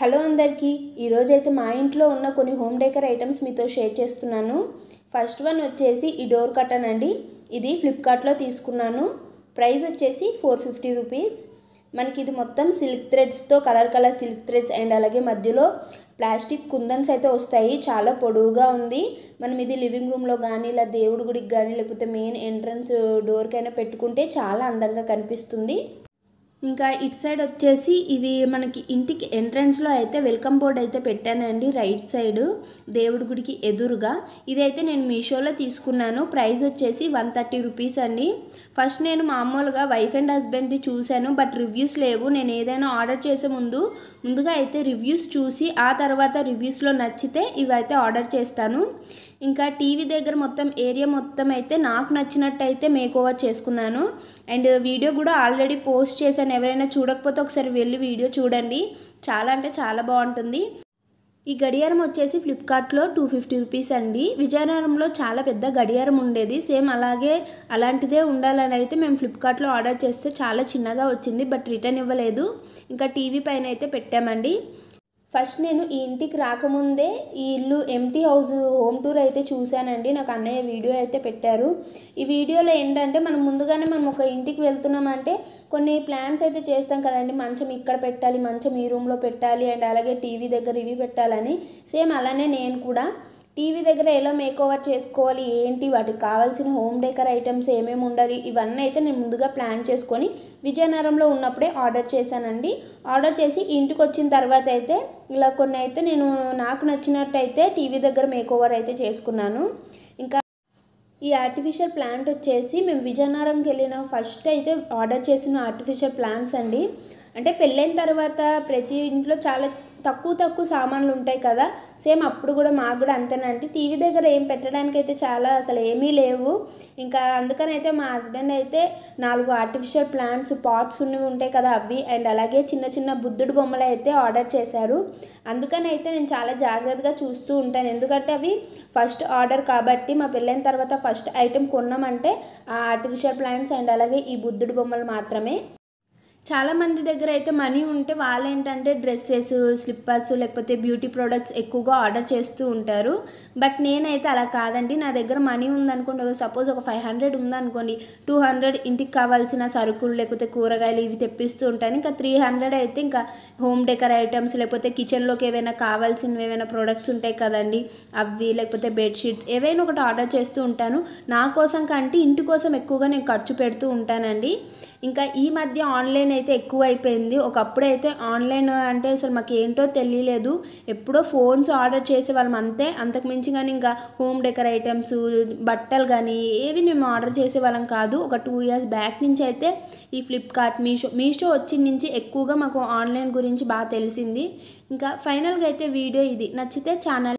hello అందరికీ ఈరోజైతే మా ఇంట్లో ఉన్న కొన్ని హోమ్ డేకర్ ఐటమ్స్ మీతో షేర్ చేస్తున్నాను ఫస్ట్ వన్ వచ్చేసి ఈ డోర్ కట్టన్ అండి ఇది ఫ్లిప్కార్ట్లో తీసుకున్నాను ప్రైస్ వచ్చేసి ఫోర్ ఫిఫ్టీ రూపీస్ మనకి ఇది మొత్తం సిల్క్ థ్రెడ్స్తో colour colour silk threads and అలాగే మధ్యలో ప్లాస్టిక్ కుందన్స్ అయితే వస్తాయి చాలా పొడవుగా ఉంది మనం ఇది లివింగ్ రూమ్లో కానీ ఇలా దేవుడి గుడికి కానీ లేకపోతే మెయిన్ ఎంట్రన్స్ డోర్కైనా పెట్టుకుంటే చాలా అందంగా కనిపిస్తుంది ఇంకా ఇటు సైడ్ వచ్చేసి ఇది మనకి ఇంటికి ఎంట్రన్స్లో అయితే వెల్కమ్ బోర్డ్ అయితే పెట్టానండి రైట్ సైడ్ దేవుడి గుడికి ఎదురుగా ఇదైతే నేను మీషోలో తీసుకున్నాను ప్రైస్ వచ్చేసి వన్ థర్టీ రూపీస్ అండి ఫస్ట్ నేను మామూలుగా వైఫ్ అండ్ హస్బెండ్ది చూశాను బట్ రివ్యూస్ లేవు నేను ఏదైనా ఆర్డర్ చేసే ముందు ముందుగా అయితే రివ్యూస్ చూసి ఆ తర్వాత రివ్యూస్లో నచ్చితే ఇవైతే ఆర్డర్ చేస్తాను ఇంకా టీవీ దగ్గర మొత్తం ఏరియా మొత్తం అయితే నాకు నచ్చినట్టు అయితే మేక్ ఓవర్ చేసుకున్నాను అండ్ వీడియో కూడా ఆల్రెడీ పోస్ట్ చేశాను చేశాను ఎవరైనా చూడకపోతే ఒకసారి వెళ్ళి వీడియో చూడండి చాలా అంటే చాలా బాగుంటుంది ఈ గడియారం వచ్చేసి ఫ్లిప్కార్ట్లో టూ ఫిఫ్టీ రూపీస్ అండి విజయనగరంలో చాలా పెద్ద గడియారం ఉండేది సేమ్ అలాగే అలాంటిదే ఉండాలని అయితే మేము ఫ్లిప్కార్ట్లో ఆర్డర్ చేస్తే చాలా చిన్నగా వచ్చింది బట్ రిటర్న్ ఇవ్వలేదు ఇంకా టీవీ పైన అయితే పెట్టామండి ఫస్ట్ నేను ఈ ఇంటికి రాకముందే ఈ ఇల్లు ఎంటీ హౌస్ హోమ్ టూర్ అయితే చూశానండి నాకు అన్నయ్య వీడియో అయితే పెట్టారు ఈ వీడియోలో ఏంటంటే మనం ముందుగానే మనం ఒక ఇంటికి వెళ్తున్నామంటే కొన్ని ప్లాన్స్ అయితే చేస్తాం కదండి మంచం ఇక్కడ పెట్టాలి మంచం ఈ రూమ్లో పెట్టాలి అండ్ అలాగే టీవీ దగ్గర ఇవి పెట్టాలని సేమ్ అలానే నేను కూడా టీవీ దగ్గర ఎలా మేకోవర్ చేసుకోవాలి ఏంటి వాటికి కావాల్సిన హోమ్ డెకర్ ఐటమ్స్ ఏమేమి ఉండాలి ఇవన్నీ అయితే నేను ముందుగా ప్లాన్ చేసుకొని విజయనగరంలో ఉన్నప్పుడే ఆర్డర్ చేశానండి ఆర్డర్ చేసి ఇంటికి వచ్చిన తర్వాత అయితే ఇలా కొన్ని అయితే నేను నాకు నచ్చినట్టయితే టీవీ దగ్గర మేకోవర్ అయితే చేసుకున్నాను ఇంకా ఈ ఆర్టిఫిషియల్ ప్లాంట్ వచ్చేసి మేము విజయనగరంకి వెళ్ళిన ఫస్ట్ అయితే ఆర్డర్ చేసిన ఆర్టిఫిషియల్ ప్లాంట్స్ అండి అంటే పెళ్ళైన తర్వాత ప్రతి ఇంట్లో చాలా తక్కువ తక్కువ సామాన్లు ఉంటాయి కదా సేమ్ అప్పుడు కూడా మాకు కూడా అంతేనండి టీవీ దగ్గర ఏం పెట్టడానికి అయితే చాలా అసలు ఏమీ లేవు ఇంకా అందుకని అయితే మా హస్బెండ్ అయితే నాలుగు ఆర్టిఫిషియల్ ప్లాంట్స్ పాట్స్ ఉన్నవి ఉంటాయి కదా అవి అండ్ అలాగే చిన్న చిన్న బుద్ధుడు బొమ్మలు అయితే ఆర్డర్ చేశారు అందుకని అయితే నేను చాలా జాగ్రత్తగా చూస్తూ ఉంటాను ఎందుకంటే అవి ఫస్ట్ ఆర్డర్ కాబట్టి మా పెళ్ళైన తర్వాత ఫస్ట్ ఐటెం కొన్నామంటే ఆ ఆర్టిఫిషియల్ ప్లాంట్స్ అండ్ అలాగే ఈ బుద్ధుడు బొమ్మలు మాత్రమే చాలామంది దగ్గర అయితే మనీ ఉంటే వాళ్ళు ఏంటంటే డ్రెస్సెస్ స్లిప్పర్స్ లేకపోతే బ్యూటీ ప్రోడక్ట్స్ ఎక్కువగా ఆర్డర్ చేస్తూ ఉంటారు బట్ నేనైతే అలా కాదండి నా దగ్గర మనీ ఉందనుకోండి సపోజ్ ఒక ఫైవ్ హండ్రెడ్ ఉందనుకోండి టూ హండ్రెడ్ ఇంటికి కావాల్సిన సరుకులు లేకపోతే కూరగాయలు ఇవి తెప్పిస్తూ ఉంటాను ఇంకా త్రీ హండ్రెడ్ అయితే ఇంకా హోమ్ డెకర్ ఐటమ్స్ లేకపోతే కిచెన్లోకి ఏవైనా కావాల్సినవి ఏవైనా ప్రోడక్ట్స్ ఉంటాయి కదండి అవి లేకపోతే బెడ్షీట్స్ ఏవైనా ఒకటి ఆర్డర్ చేస్తూ ఉంటాను నా కోసం కంటే ఇంటి కోసం ఎక్కువగా నేను ఖర్చు పెడుతూ ఉంటానండి ఇంకా ఈ మధ్య ఆన్లైన్ ఆన్లైన్ అయితే ఎక్కువ అయిపోయింది ఒకప్పుడైతే ఆన్లైన్ అంటే అసలు మాకు ఏంటో తెలియలేదు ఎప్పుడో ఫోన్స్ ఆర్డర్ చేసే వాళ్ళం అంతే అంతకుమించి కానీ ఇంకా హోమ్ డెకర్ ఐటమ్స్ బట్టలు కానీ ఏవి మేము ఆర్డర్ చేసే వాళ్ళం కాదు ఒక టూ ఇయర్స్ బ్యాక్ నుంచి అయితే ఈ ఫ్లిప్కార్ట్ మీషో మీషో వచ్చిన నుంచి ఎక్కువగా మాకు ఆన్లైన్ గురించి బాగా తెలిసింది ఇంకా ఫైనల్గా అయితే వీడియో ఇది నచ్చితే ఛానల్